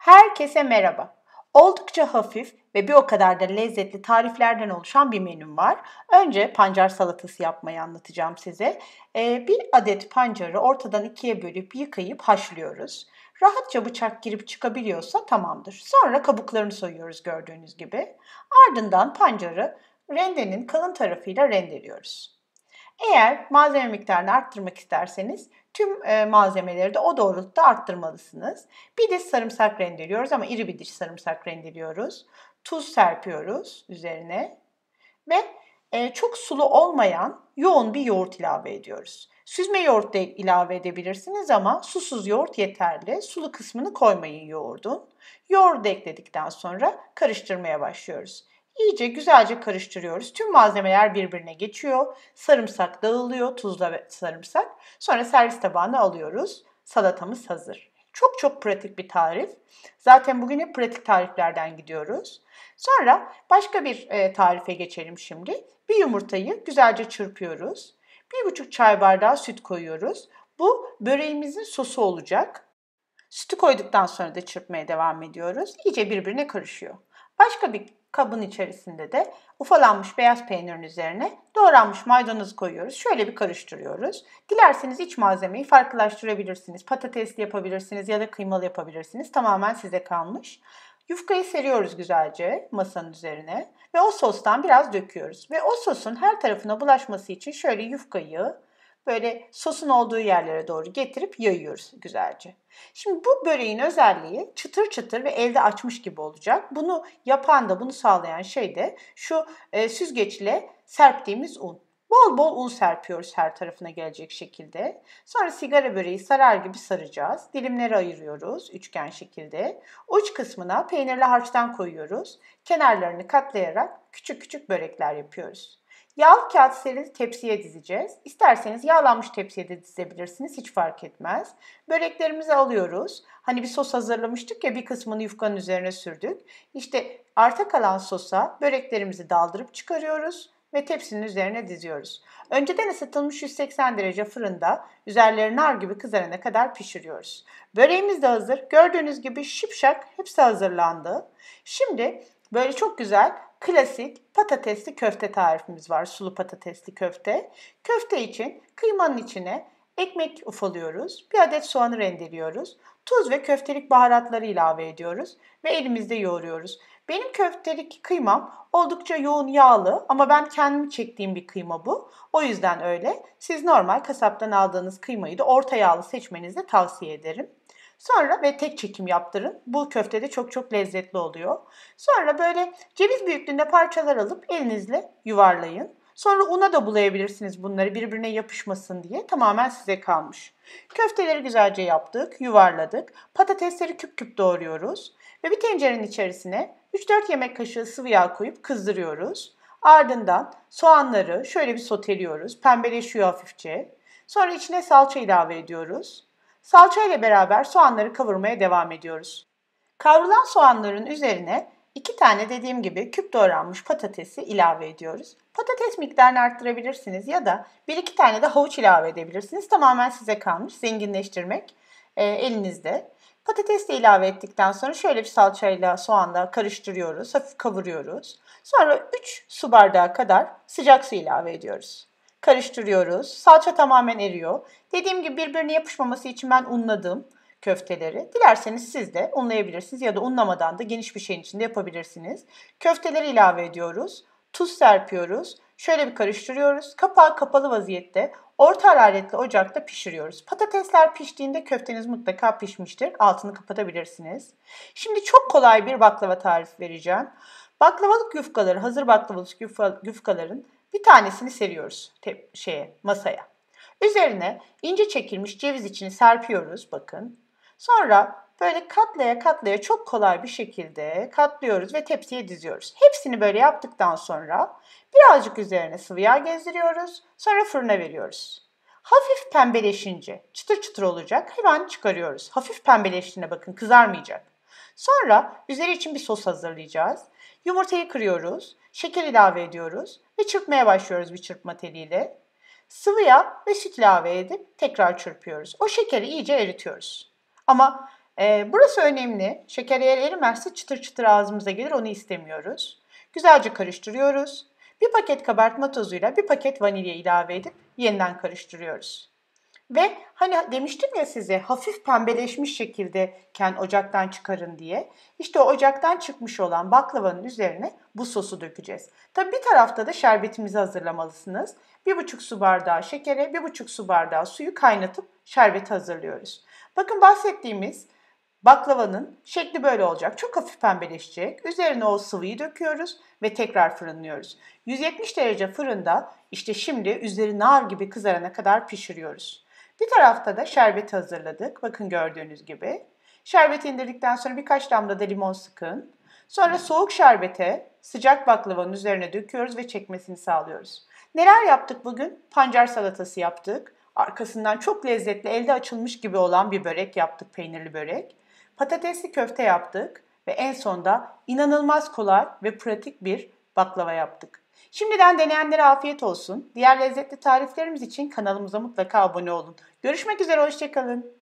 Herkese merhaba. Oldukça hafif ve bir o kadar da lezzetli tariflerden oluşan bir menüm var. Önce pancar salatası yapmayı anlatacağım size. Ee, bir adet pancarı ortadan ikiye bölüp yıkayıp haşlıyoruz. Rahatça bıçak girip çıkabiliyorsa tamamdır. Sonra kabuklarını soyuyoruz gördüğünüz gibi. Ardından pancarı rendenin kalın tarafıyla rendeliyoruz. Eğer malzeme miktarını arttırmak isterseniz tüm e, malzemeleri de o doğrultuda arttırmalısınız. Bir diş sarımsak rendeliyoruz ama iri bir diş sarımsak rendeliyoruz. Tuz serpiyoruz üzerine ve e, çok sulu olmayan yoğun bir yoğurt ilave ediyoruz. Süzme yoğurt da ilave edebilirsiniz ama susuz yoğurt yeterli. Sulu kısmını koymayın yoğurdun. Yoğurdu ekledikten sonra karıştırmaya başlıyoruz. İyice güzelce karıştırıyoruz. Tüm malzemeler birbirine geçiyor. Sarımsak dağılıyor, tuzla ve sarımsak. Sonra servis tabağına alıyoruz. Salatamız hazır. Çok çok pratik bir tarif. Zaten bugün hep pratik tariflerden gidiyoruz. Sonra başka bir e, tarife geçelim şimdi. Bir yumurtayı güzelce çırpıyoruz. Bir buçuk çay bardağı süt koyuyoruz. Bu böreğimizin sosu olacak. Sütü koyduktan sonra da çırpmaya devam ediyoruz. İyice birbirine karışıyor. Başka bir Kabın içerisinde de ufalanmış beyaz peynirin üzerine doğranmış maydanozu koyuyoruz. Şöyle bir karıştırıyoruz. Dilerseniz iç malzemeyi farklılaştırabilirsiniz. Patatesli yapabilirsiniz ya da kıymalı yapabilirsiniz. Tamamen size kalmış. Yufkayı seriyoruz güzelce masanın üzerine ve o sostan biraz döküyoruz. Ve o sosun her tarafına bulaşması için şöyle yufkayı böyle sosun olduğu yerlere doğru getirip yayıyoruz güzelce. Şimdi bu böreğin özelliği çıtır çıtır ve elde açmış gibi olacak. Bunu yapan da bunu sağlayan şey de şu e, süzgeçle serptiğimiz un. Bol bol un serpiyoruz her tarafına gelecek şekilde. Sonra sigara böreği sarar gibi saracağız. Dilimlere ayırıyoruz üçgen şekilde. Uç kısmına peynirli harçtan koyuyoruz. Kenarlarını katlayarak küçük küçük börekler yapıyoruz. Yağlı kağıt serili tepsiye dizeceğiz. İsterseniz yağlanmış tepsiye de dizebilirsiniz. Hiç fark etmez. Böreklerimizi alıyoruz. Hani bir sos hazırlamıştık ya bir kısmını yufkanın üzerine sürdük. İşte arta kalan sosa böreklerimizi daldırıp çıkarıyoruz ve tepsinin üzerine diziyoruz. Önceden ısıtılmış 180 derece fırında üzerleri nar gibi kızarana kadar pişiriyoruz. Böreğimiz de hazır. Gördüğünüz gibi şipşak hepsi hazırlandı. Şimdi böyle çok güzel klasik patatesli köfte tarifimiz var. Sulu patatesli köfte. Köfte için kıymanın içine ekmek ufalıyoruz. Bir adet soğanı rendeliyoruz. Tuz ve köftelik baharatları ilave ediyoruz ve elimizde yoğuruyoruz. Benim köftelik kıymam oldukça yoğun yağlı ama ben kendim çektiğim bir kıyma bu. O yüzden öyle. Siz normal kasaptan aldığınız kıymayı da orta yağlı seçmenizi tavsiye ederim. Sonra ve tek çekim yaptırın. Bu köfte de çok çok lezzetli oluyor. Sonra böyle ceviz büyüklüğünde parçalar alıp elinizle yuvarlayın. Sonra una da bulayabilirsiniz bunları birbirine yapışmasın diye. Tamamen size kalmış. Köfteleri güzelce yaptık, yuvarladık. Patatesleri küp küp doğruyoruz. Ve bir tencerenin içerisine 3-4 yemek kaşığı sıvı yağ koyup kızdırıyoruz. Ardından soğanları şöyle bir soteliyoruz. Pembeleşiyor hafifçe. Sonra içine salça ilave ediyoruz. Salça ile beraber soğanları kavurmaya devam ediyoruz. Kavrulan soğanların üzerine iki tane dediğim gibi küp doğranmış patatesi ilave ediyoruz. Patates miktarını arttırabilirsiniz ya da bir iki tane de havuç ilave edebilirsiniz. Tamamen size kalmış zenginleştirmek e, elinizde. Patates de ilave ettikten sonra şöyle bir salçayla soğanla karıştırıyoruz, hafif kavuruyoruz. Sonra 3 su bardağı kadar sıcak su ilave ediyoruz karıştırıyoruz. Salça tamamen eriyor. Dediğim gibi birbirine yapışmaması için ben unladım köfteleri. Dilerseniz siz de unlayabilirsiniz ya da unlamadan da geniş bir şeyin içinde yapabilirsiniz. Köfteleri ilave ediyoruz. Tuz serpiyoruz. Şöyle bir karıştırıyoruz. Kapağı kapalı vaziyette orta hararetli ocakta pişiriyoruz. Patatesler piştiğinde köfteniz mutlaka pişmiştir. Altını kapatabilirsiniz. Şimdi çok kolay bir baklava tarifi vereceğim. Baklavalık yufkaları, hazır baklavalık yufkaların bir tanesini seriyoruz şeye, masaya. Üzerine ince çekilmiş ceviz içini serpiyoruz bakın. Sonra böyle katlaya katlaya çok kolay bir şekilde katlıyoruz ve tepsiye diziyoruz. Hepsini böyle yaptıktan sonra birazcık üzerine sıvı yağ gezdiriyoruz. Sonra fırına veriyoruz. Hafif pembeleşince çıtır çıtır olacak hemen çıkarıyoruz. Hafif pembeleştiğine bakın kızarmayacak. Sonra üzeri için bir sos hazırlayacağız. Yumurtayı kırıyoruz, şeker ilave ediyoruz ve çırpmaya başlıyoruz bir çırpma teliyle. Sıvı yağ ve süt ilave edip tekrar çırpıyoruz. O şekeri iyice eritiyoruz. Ama e, burası önemli. Şeker eğer erimezse çıtır çıtır ağzımıza gelir onu istemiyoruz. Güzelce karıştırıyoruz. Bir paket kabartma tozuyla bir paket vanilya ilave edip yeniden karıştırıyoruz. Ve hani demiştim ya size hafif pembeleşmiş şekilde ken ocaktan çıkarın diye. İşte ocaktan çıkmış olan baklavanın üzerine bu sosu dökeceğiz. Tabi bir tarafta da şerbetimizi hazırlamalısınız. 1,5 su bardağı şekere, 1,5 su bardağı suyu kaynatıp şerbet hazırlıyoruz. Bakın bahsettiğimiz baklavanın şekli böyle olacak. Çok hafif pembeleşecek. Üzerine o sıvıyı döküyoruz ve tekrar fırınlıyoruz. 170 derece fırında işte şimdi üzeri nar gibi kızarana kadar pişiriyoruz. Bir tarafta da şerbet hazırladık. Bakın gördüğünüz gibi. Şerbeti indirdikten sonra birkaç damla da limon sıkın. Sonra soğuk şerbete sıcak baklavanın üzerine döküyoruz ve çekmesini sağlıyoruz. Neler yaptık bugün? Pancar salatası yaptık. Arkasından çok lezzetli elde açılmış gibi olan bir börek yaptık, peynirli börek. Patatesli köfte yaptık ve en sonda inanılmaz kolay ve pratik bir baklava yaptık. Şimdiden deneyenlere afiyet olsun. Diğer lezzetli tariflerimiz için kanalımıza mutlaka abone olun. Görüşmek üzere, hoşçakalın.